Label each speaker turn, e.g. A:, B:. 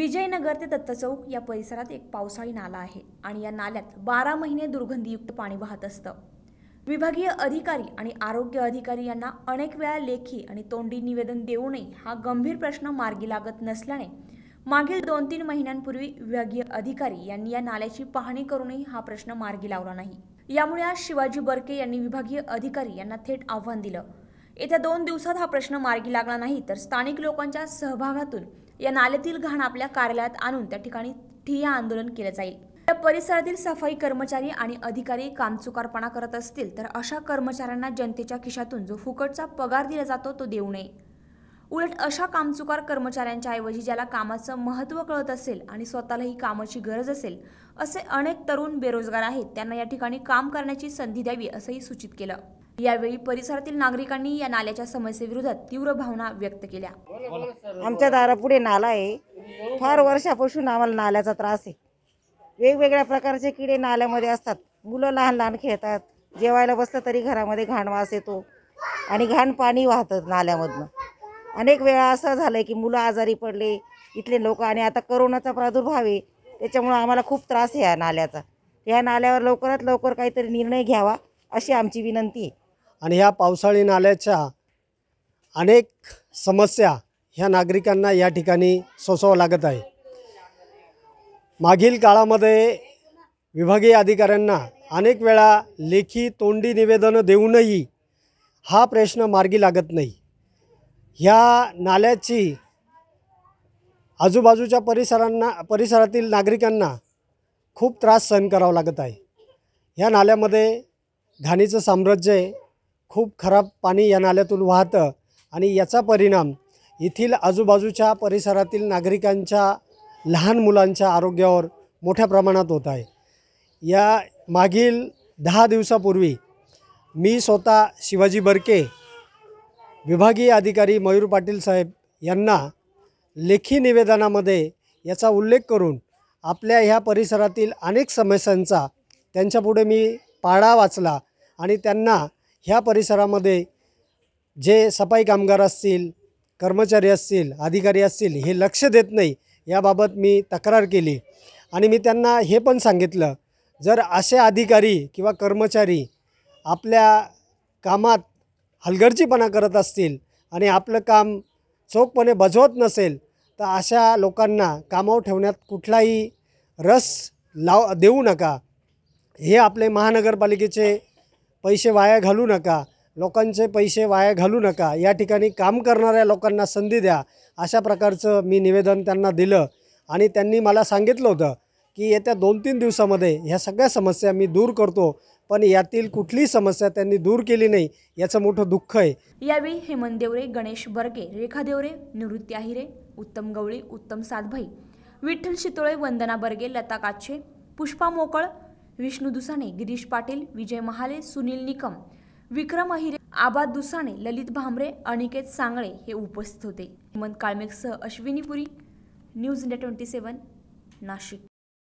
A: विजयनगर ते दत्त चौक या परिसरात एक पावसाळी नाला आहे आणि या नाल्यात बारा महिने दुर्गंधीयुक्त पाणी वाहत असतं विभागीय अधिकारी आणि आरोग्य अधिकारी यांना अनेक वेळा लेखी आणि तोंडी निवेदन देऊनही हा गंभीर प्रश्न मार्गी लागत नसल्याने मागील दोन तीन महिन्यांपूर्वी विभागीय अधिकारी यांनी या नाल्याची पाहणी करूनही हा प्रश्न मार्गी लावला नाही यामुळे आज शिवाजी बरके यांनी विभागीय अधिकारी यांना थेट आव्हान दिलं येत्या दोन दिवसात हा प्रश्न मार्गी लागला नाही तर स्थानिक लोकांच्या सहभागातून या नाल्यातील घाण आपल्या कार्यालयात आणून त्या ठिकाणी ठिय्या आंदोलन केलं जाईल या परिसरातील सफाई कर्मचारी आणि अधिकारी कामचुकारपणा करत असतील तर अशा कर्मचाऱ्यांना जनतेच्या खिशातून जो फुकटचा पगार दिला जातो तो देऊ नये उलट अशा कामचुकार कर्मचाऱ्यांच्या ऐवजी ज्याला कामाचं महत्त्व कळत असेल आणि स्वतःलाही कामाची गरज असेल असे अनेक तरुण बेरोजगार आहेत त्यांना या ठिकाणी काम करण्याची संधी द्यावी असंही सूचित केलं यावेळी परिसरातील नागरिकांनी या नाल्याच्या समस्येविरोधात तीव्र भावना व्यक्त केल्या
B: आमच्या दारापुढे नाला आहे फार वर्षापासून आम्हाला नाल्याचा त्रास आहे वेगवेगळ्या प्रकारचे किडे नाल्यामध्ये असतात मुलं लहान लहान खेळतात जेवायला बसलं तरी घरामध्ये घाण वास येतो आणि घाण पाणी वाहतं नाल्यामधनं अनेक वेळा असं झालं की मुलं आजारी पडले इथले लोक आणि आता करोनाचा प्रादुर्भाव आहे त्याच्यामुळं आम्हाला खूप त्रास आहे या नाल्याचा या नाल्यावर लवकरात लवकर काहीतरी निर्णय घ्यावा अशी आमची विनंती आहे
C: आणि ह्या पावसाळी नाल्याच्या अनेक समस्या ह्या नागरिकांना या ठिकाणी सोसावं लागत आहे मागील काळामध्ये विभागीय अधिकाऱ्यांना अनेक वेळा लेखी तोंडी निवेदनं देऊनही हा प्रश्न मार्गी लागत नाही ह्या नाल्याची आजूबाजूच्या परिसरांना परिसरातील नागरिकांना खूप त्रास सहन करावा लागत आहे ह्या नाल्यामध्ये घाणीचं साम्राज्य आहे खूप खराब पाणी या नाल्यातून वाहतं आणि याचा परिणाम येथील आजूबाजूच्या परिसरातील नागरिकांच्या लहान मुलांच्या आरोग्यावर मोठ्या प्रमाणात होत आहे या मागील दहा दिवसापूर्वी मी स्वतः शिवाजी बरके विभागीय अधिकारी मयूर पाटील साहेब यांना लेखी निवेदनामध्ये याचा उल्लेख करून आपल्या ह्या परिसरातील अनेक समस्यांचा त्यांच्यापुढे मी पाडा वाचला आणि त्यांना ह्या परिसरामध्ये जे सफाई कामगार असतील कर्मचारी असतील अधिकारी असतील हे लक्ष देत नाही याबाबत मी तक्रार केली आणि मी त्यांना हे पण सांगितलं जर असे अधिकारी किंवा कर्मचारी आपल्या कामात हलगर्जीपणा करत असतील आणि आपलं काम चोखपणे बजवत नसेल तर अशा लोकांना कामावर ठेवण्यात कुठलाही रस लाव देऊ नका हे आपले महानगरपालिकेचे पैसे वाया घालू नका लोकांचे पैसे वाया घालू नका या ठिकाणी काम करणाऱ्या लोकांना संधी द्या अशा प्रकारचं मी निवेदन त्यांना दिलं आणि त्यांनी मला सांगितलं होतं की येत्या दोन तीन दिवसामध्ये ह्या सगळ्या समस्या मी दूर करतो पण यातील कुठलीही समस्या त्यांनी दूर केली नाही याचं मोठं दुःख आहे
A: यावेळी हेमंत देवरे गणेश बर्गे रेखा देवरे निवृत्ती आहिरे उत्तम गवळी उत्तम सातभाई विठ्ठल शितोळे वंदना बर्गे लता काचे पुष्पा मोकळ विष्णू दुसाने गिरीश पाटील विजय महाले सुनील निकम विक्रम अहिरे आबाद दुसाने ललित भामरे अनिकेत सांगळे हे उपस्थित होते हेमंत काळमेकसह Ashwini Puri news India twenty seven Nashik